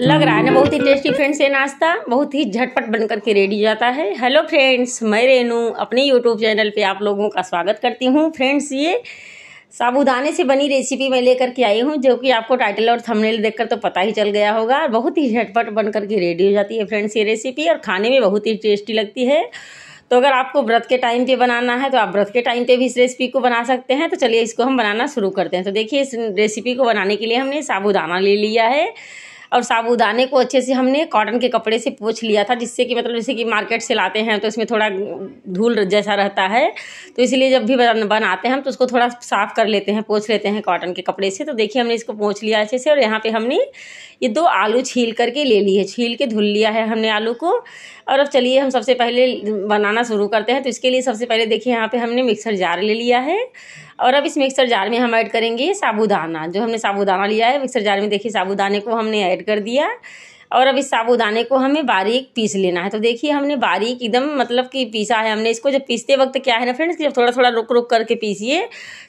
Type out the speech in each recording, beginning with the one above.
लग रहा है ना बहुत ही टेस्टी फ्रेंड्स ये नाश्ता बहुत ही झटपट बनकर के रेडी जाता है हेलो फ्रेंड्स मैं रेनू अपने यूट्यूब चैनल पे आप लोगों का स्वागत करती हूँ फ्रेंड्स ये साबुदाने से बनी रेसिपी मैं लेकर के आई हूँ जो कि आपको टाइटल और थंबनेल देखकर तो पता ही चल गया होगा बहुत ही झटपट बनकर के रेडी हो जाती है फ्रेंड्स ये रेसिपी और खाने में बहुत ही टेस्टी लगती है तो अगर आपको व्रत के टाइम पे बनाना है तो आप व्रत के टाइम पे भी इस रेसिपी को बना सकते हैं तो चलिए इसको हम बनाना शुरू करते हैं तो देखिए इस रेसिपी को बनाने के लिए हमने साबुदाना ले लिया है और साबुदाने को अच्छे से हमने कॉटन के कपड़े से पोछ लिया था जिससे कि मतलब जैसे कि मार्केट से लाते हैं तो इसमें थोड़ा धूल जैसा रहता है तो इसलिए जब भी बनाते हैं हम तो उसको थोड़ा साफ़ कर लेते हैं पोछ लेते हैं कॉटन के कपड़े से तो देखिए हमने इसको पोछ लिया अच्छे से और यहाँ पर हमने ये दो आलू छील करके ले लिए छील के धुल लिया है हमने आलू को और अब चलिए हम सबसे पहले बनाना शुरू करते हैं तो इसके लिए सबसे पहले देखिए यहाँ पर हमने मिक्सर जार ले लिया है और अब इस मिक्सर जार में हम ऐड करेंगे साबूदाना जो हमने साबूदाना लिया है मिक्सर जार में देखिए साबूदाने को हमने ऐड कर दिया और अब इस साबूदाने को हमें बारीक पीस लेना है तो देखिए हमने बारीक एकदम मतलब कि पीसा है हमने इसको जब पीसते वक्त क्या है ना फ्रेंड्स जब थोड़ा थोड़ा रुक रुक करके पीसिए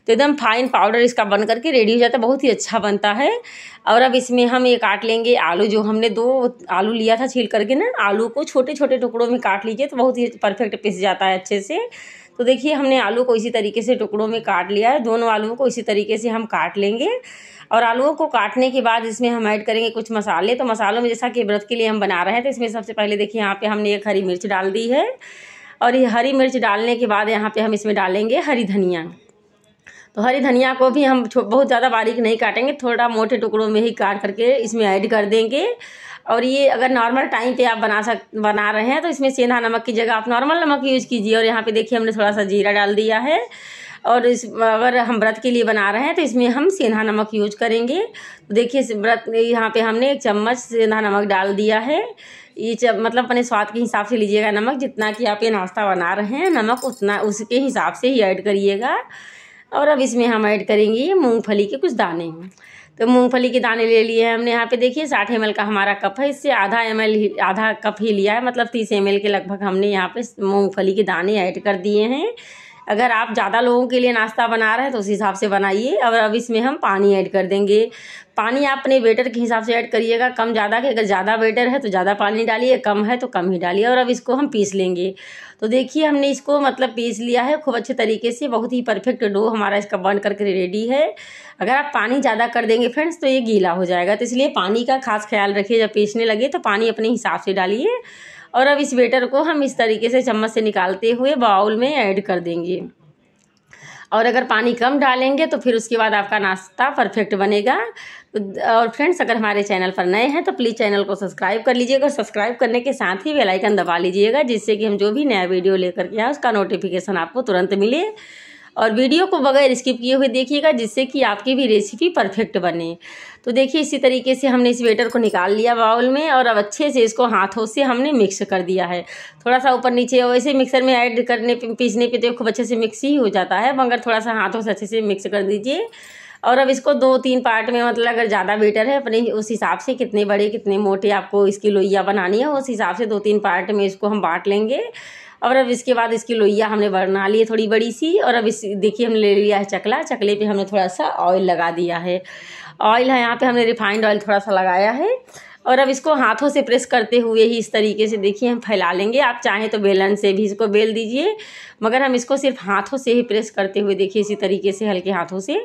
तो एकदम फाइन पाउडर इसका बन करके रेडी हो जाता है बहुत ही अच्छा बनता है और अब इसमें हम ये काट लेंगे आलू जो हमने दो आलू लिया था छील करके ना आलू को छोटे छोटे टुकड़ों में काट लीजिए तो बहुत ही परफेक्ट पीस जाता है अच्छे से तो देखिए हमने आलू को इसी तरीके से टुकड़ों में काट लिया है दोनों आलुओं को इसी तरीके से हम काट लेंगे और आलुओं को काटने के बाद इसमें हम ऐड करेंगे कुछ मसाले तो मसालों में जैसा कि व्रत के लिए हम बना रहे हैं तो इसमें सबसे पहले देखिए यहाँ पे हमने एक हरी मिर्च डाल दी है और ये हरी मिर्च डालने के बाद यहाँ पे हम इसमें डालेंगे हरी धनिया तो हरी धनिया को भी हम बहुत ज़्यादा बारीक नहीं काटेंगे थोड़ा मोटे टुकड़ों में ही काट करके इसमें ऐड कर देंगे और ये अगर नॉर्मल टाइम पे आप बना सक बना रहे हैं तो इसमें सेंधा नमक की जगह आप नॉर्मल नमक यूज़ कीजिए और यहाँ पे देखिए हमने थोड़ा सा जीरा डाल दिया है और इस अगर हम व्रत के लिए बना रहे हैं तो इसमें हम सेंधा नमक यूज करेंगे तो देखिए व्रत यहाँ पे हमने एक चम्मच सेंधा नमक डाल दिया है ये जब मतलब अपने स्वाद के हिसाब से लीजिएगा नमक जितना कि आप ये नाश्ता बना रहे हैं नमक उतना उसके हिसाब से ही ऐड करिएगा और अब इसमें हम ऐड करेंगे मूँगफली के कुछ दाने तो मूंगफली के दाने ले लिए हैं हमने यहाँ पे देखिए साठ एम का हमारा कप है इससे आधा एम आधा कप ही लिया है मतलब तीस एम के लगभग हमने यहाँ पे मूंगफली के दाने ऐड कर दिए हैं अगर आप ज़्यादा लोगों के लिए नाश्ता बना रहे हैं तो उस हिसाब से बनाइए और अब इसमें हम पानी ऐड कर देंगे पानी आप अपने वेटर के हिसाब से ऐड करिएगा कम ज़्यादा के अगर ज़्यादा वेटर है तो ज़्यादा पानी डालिए कम है तो कम ही डालिए और अब इसको हम पीस लेंगे तो देखिए हमने इसको मतलब पीस लिया है खूब अच्छे तरीके से बहुत ही परफेक्ट डो हमारा इसका बन करके रेडी है अगर आप पानी ज़्यादा कर देंगे फ्रेंड्स तो ये गीला हो जाएगा तो इसलिए पानी का खास ख्याल रखिए जब पीसने लगे तो पानी अपने हिसाब से डालिए और अब इस बेटर को हम इस तरीके से चम्मच से निकालते हुए बाउल में ऐड कर देंगे और अगर पानी कम डालेंगे तो फिर उसके बाद आपका नाश्ता परफेक्ट बनेगा और फ्रेंड्स अगर हमारे चैनल पर नए हैं तो प्लीज़ चैनल को सब्सक्राइब कर लीजिएगा और सब्सक्राइब करने के साथ ही बेल आइकन दबा लीजिएगा जिससे कि हम जो भी नया वीडियो लेकर के आए उसका नोटिफिकेशन आपको तुरंत मिले और वीडियो को बगैर स्किप किए हुए देखिएगा जिससे कि आपकी भी रेसिपी परफेक्ट बने तो देखिए इसी तरीके से हमने इस वेटर को निकाल लिया बाउल में और अब अच्छे से इसको हाथों से हमने मिक्स कर दिया है थोड़ा सा ऊपर नीचे वैसे मिक्सर में ऐड करने पीसने पे तो खूब अच्छे से मिक्स ही हो जाता है मगर थोड़ा सा हाथों से अच्छे से मिक्स कर दीजिए और अब इसको दो तीन पार्ट में मतलब अगर ज़्यादा बेटर है अपने उस हिसाब से कितने बड़े कितने मोटे आपको इसकी लोइया बनानी है उस हिसाब से दो तीन पार्ट में इसको हम बांट लेंगे और अब इसके बाद इसकी लोहिया हमने बना ली है थोड़ी बड़ी सी और अब इस देखिए हमने ले लिया है चकला चकले पे हमने थोड़ा सा ऑयल लगा दिया है ऑयल है यहाँ पे हमने रिफाइंड ऑयल थोड़ा सा लगाया है और अब इसको हाथों से प्रेस करते हुए ही इस तरीके से देखिए हम फैला लेंगे आप चाहें तो बेलन से भी इसको बेल दीजिए मगर हम इसको सिर्फ हाथों से ही प्रेस करते हुए देखिए इसी तरीके से हल्के हाथों से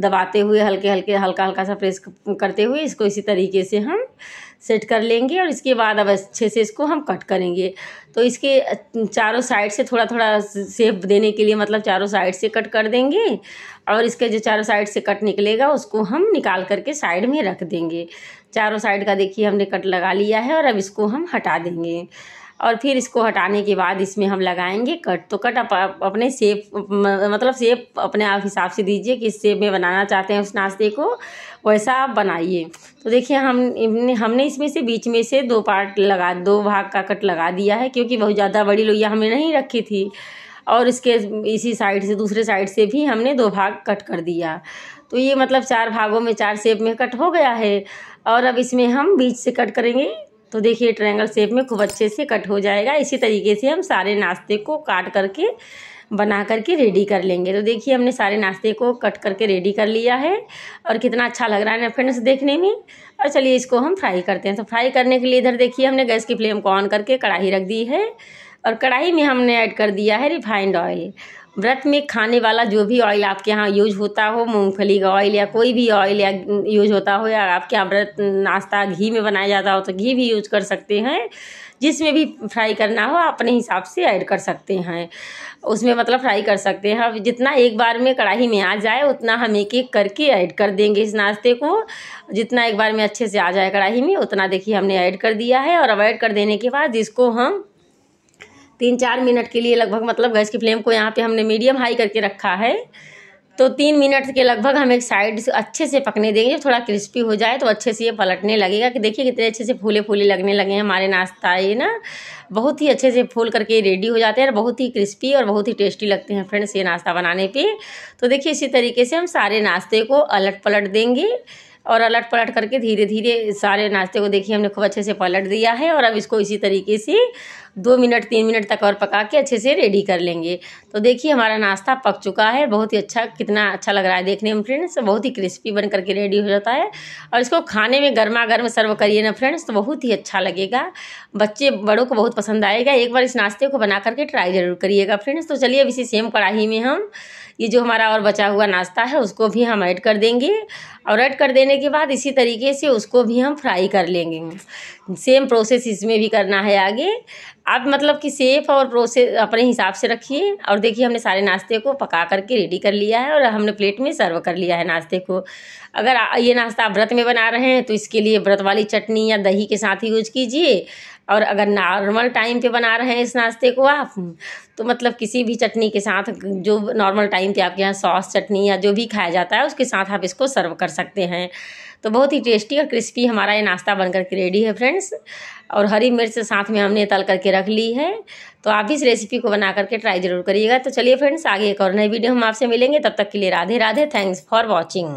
दबाते हुए हल्के हल्के हल्का हल्का सा प्रेस करते हुए इसको इसी तरीके से हम सेट कर लेंगे और इसके बाद अब अच्छे से इसको हम कट करेंगे तो इसके चारों साइड से थोड़ा थोड़ा सेप देने के लिए मतलब चारों साइड से कट कर देंगे और इसके जो चारों साइड से कट निकलेगा उसको हम निकाल करके साइड में रख देंगे चारों साइड का देखिए हमने कट लगा लिया है और अब इसको हम हटा देंगे और फिर इसको हटाने के बाद इसमें हम लगाएंगे कट तो कट आप अपने सेप मतलब सेप अपने आप हिसाब से दीजिए किस सेप में बनाना चाहते हैं उस नाश्ते को वैसा आप बनाइए तो देखिए हम हमने इसमें से बीच में से दो पार्ट लगा दो भाग का कट लगा दिया है क्योंकि बहुत ज़्यादा बड़ी लोहिया हमने नहीं रखी थी और इसके इसी साइड से दूसरे साइड से भी हमने दो भाग कट कर दिया तो ये मतलब चार भागों में चार सेप में कट हो गया है और अब इसमें हम बीच से कट करेंगे तो देखिए ट्रायंगल शेप में खूब अच्छे से कट हो जाएगा इसी तरीके से हम सारे नाश्ते को काट करके बना करके रेडी कर लेंगे तो देखिए हमने सारे नाश्ते को कट करके रेडी कर लिया है और कितना अच्छा लग रहा है ना फ्रेंड्स देखने में और चलिए इसको हम फ्राई करते हैं तो फ्राई करने के लिए इधर देखिए हमने गैस की फ्लेम को ऑन करके कढ़ाई रख दी है और कढ़ाई में हमने ऐड कर दिया है रिफाइंड ऑयल व्रत में खाने वाला जो भी ऑयल आपके यहाँ यूज होता हो मूंगफली का ऑयल या कोई भी ऑयल या यूज होता हो या आपके यहाँ व्रत नाश्ता घी में बनाया जाता हो तो घी भी यूज कर सकते हैं जिसमें भी फ्राई करना हो अपने हिसाब से ऐड कर सकते हैं उसमें मतलब फ्राई कर सकते हैं अब जितना एक बार में कढ़ाई में आ जाए उतना हम एक एक करके ऐड कर देंगे इस नाश्ते को जितना एक बार में अच्छे से आ जाए कढ़ाई में उतना देखिए हमने ऐड कर दिया है और अब ऐड कर देने के बाद इसको हम तीन चार मिनट के लिए लगभग मतलब गैस की फ्लेम को यहाँ पे हमने मीडियम हाई करके रखा है तो तीन मिनट के लगभग हम एक साइड से अच्छे से पकने देंगे जब थोड़ा क्रिस्पी हो जाए तो अच्छे से ये पलटने लगेगा कि देखिए कितने अच्छे से फूले फूले लगने लगे हैं हमारे नाश्ता ये ना बहुत ही अच्छे से फूल करके रेडी हो जाते हैं और बहुत ही क्रिस्पी और बहुत ही टेस्टी लगते हैं फ्रेंड्स ये नाश्ता बनाने पर तो देखिए इसी तरीके से हम सारे नाश्ते को अलट पलट देंगे और अलट पलट करके धीरे धीरे सारे नाश्ते को देखिए हमने खूब अच्छे से पलट दिया है और अब इसको इसी तरीके से दो मिनट तीन मिनट तक और पका के अच्छे से रेडी कर लेंगे तो देखिए हमारा नाश्ता पक चुका है बहुत ही अच्छा कितना अच्छा लग रहा है देखने में फ्रेंड्स बहुत ही क्रिस्पी बन करके रेडी हो जाता है और इसको खाने में गर्मा गर्म सर्व करिए ना फ्रेंड्स तो बहुत ही अच्छा लगेगा बच्चे बड़ों को बहुत पसंद आएगा एक बार इस नाश्ते को बना करके ट्राई ज़रूर करिएगा फ्रेंड्स तो चलिए अब इसी सेम कढ़ाही में हम ये जो हमारा और बचा हुआ नाश्ता है उसको भी हम ऐड कर देंगे और ऐड कर देने के बाद इसी तरीके से उसको भी हम फ्राई कर लेंगे सेम प्रोसेस इसमें भी करना है आगे आप मतलब कि सेफ और प्रोसेस अपने हिसाब से रखिए और देखिए हमने सारे नाश्ते को पका करके रेडी कर लिया है और हमने प्लेट में सर्व कर लिया है नाश्ते को अगर ये नाश्ता आप व्रत में बना रहे हैं तो इसके लिए व्रत वाली चटनी या दही के साथ ही यूज कीजिए और अगर नॉर्मल टाइम पे बना रहे हैं इस नाश्ते को आप तो मतलब किसी भी चटनी के साथ जो नॉर्मल टाइम पे आपके यहाँ सॉस चटनी या जो भी खाया जाता है उसके साथ आप इसको सर्व कर सकते हैं तो बहुत ही टेस्टी और क्रिस्पी हमारा ये नाश्ता बनकर के रेडी है फ्रेंड्स और हरी मिर्च साथ में हमने तल करके रख ली है तो आप इस रेसिपी को बना करके ट्राई ज़रूर करिएगा तो चलिए फ्रेंड्स आगे एक और नई वीडियो हम आपसे मिलेंगे तब तक के लिए Radhe Radhe thanks for watching